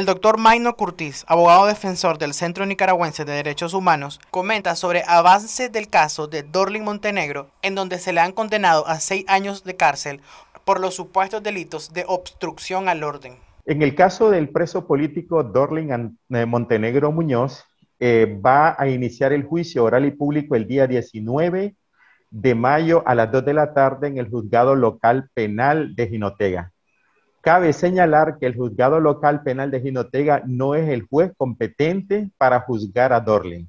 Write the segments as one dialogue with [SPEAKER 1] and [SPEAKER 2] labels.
[SPEAKER 1] El doctor Maino Curtiz, abogado defensor del Centro Nicaragüense de Derechos Humanos, comenta sobre avances del caso de Dorling Montenegro, en donde se le han condenado a seis años de cárcel por los supuestos delitos de obstrucción al orden.
[SPEAKER 2] En el caso del preso político Dorling eh, Montenegro Muñoz, eh, va a iniciar el juicio oral y público el día 19 de mayo a las 2 de la tarde en el juzgado local penal de Jinotega. Cabe señalar que el juzgado local penal de Ginotega no es el juez competente para juzgar a Dorling.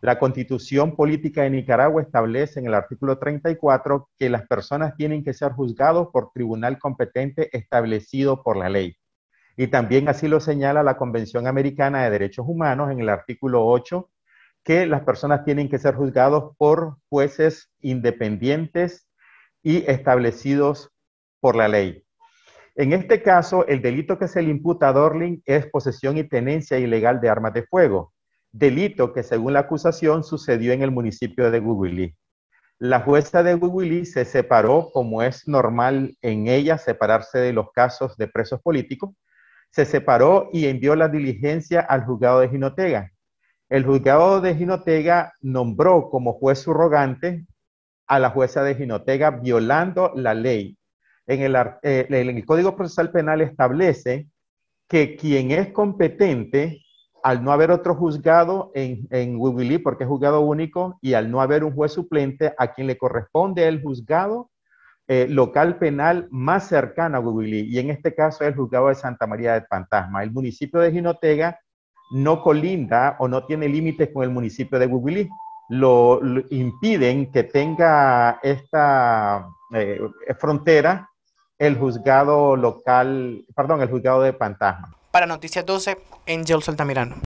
[SPEAKER 2] La constitución política de Nicaragua establece en el artículo 34 que las personas tienen que ser juzgados por tribunal competente establecido por la ley. Y también así lo señala la Convención Americana de Derechos Humanos en el artículo 8, que las personas tienen que ser juzgados por jueces independientes y establecidos por la ley. En este caso, el delito que se le imputa a Dorling es posesión y tenencia ilegal de armas de fuego, delito que según la acusación sucedió en el municipio de Guguilí. La jueza de Guguilí se separó, como es normal en ella separarse de los casos de presos políticos, se separó y envió la diligencia al juzgado de Ginotega. El juzgado de Ginotega nombró como juez surrogante a la jueza de Ginotega violando la ley en el, eh, el Código Procesal Penal establece que quien es competente, al no haber otro juzgado en, en porque es juzgado único, y al no haber un juez suplente, a quien le corresponde el juzgado eh, local penal más cercano a Wiwili, y en este caso es el juzgado de Santa María del Fantasma. El municipio de Ginotega no colinda o no tiene límites con el municipio de Wiwili. Lo, lo, impiden que tenga esta eh, frontera el juzgado local, perdón, el juzgado de Pantasma.
[SPEAKER 1] Para Noticias 12, Angel Saltamirano.